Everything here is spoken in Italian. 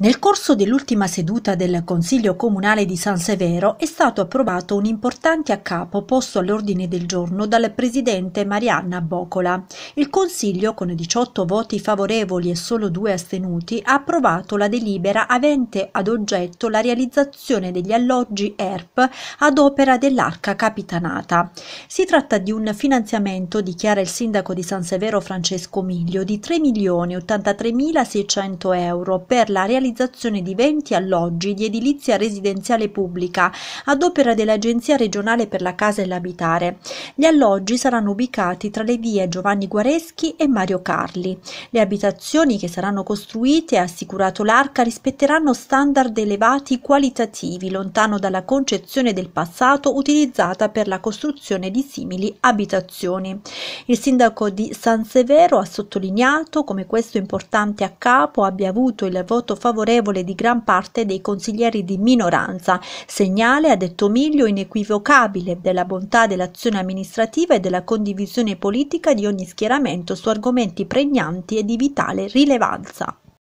Nel corso dell'ultima seduta del Consiglio Comunale di San Severo è stato approvato un importante accapo posto all'ordine del giorno dal presidente Marianna Bocola. Il Consiglio, con 18 voti favorevoli e solo due astenuti, ha approvato la delibera avente ad oggetto la realizzazione degli alloggi ERP ad opera dell'Arca Capitanata. Si tratta di un finanziamento, dichiara il sindaco di San Severo Francesco Miglio, di 3.083.600 euro per la realizzazione realizzazione di 20 alloggi di edilizia residenziale pubblica ad opera dell'Agenzia regionale per la casa e l'abitare. Gli alloggi saranno ubicati tra le vie Giovanni Guareschi e Mario Carli. Le abitazioni che saranno costruite, e assicurato l'Arca, rispetteranno standard elevati qualitativi, lontano dalla concezione del passato utilizzata per la costruzione di simili abitazioni. Il sindaco di San Severo ha sottolineato come questo importante a capo abbia avuto il voto favorevole favorevole di gran parte dei consiglieri di minoranza, segnale ha detto Miglio inequivocabile della bontà dell'azione amministrativa e della condivisione politica di ogni schieramento su argomenti pregnanti e di vitale rilevanza.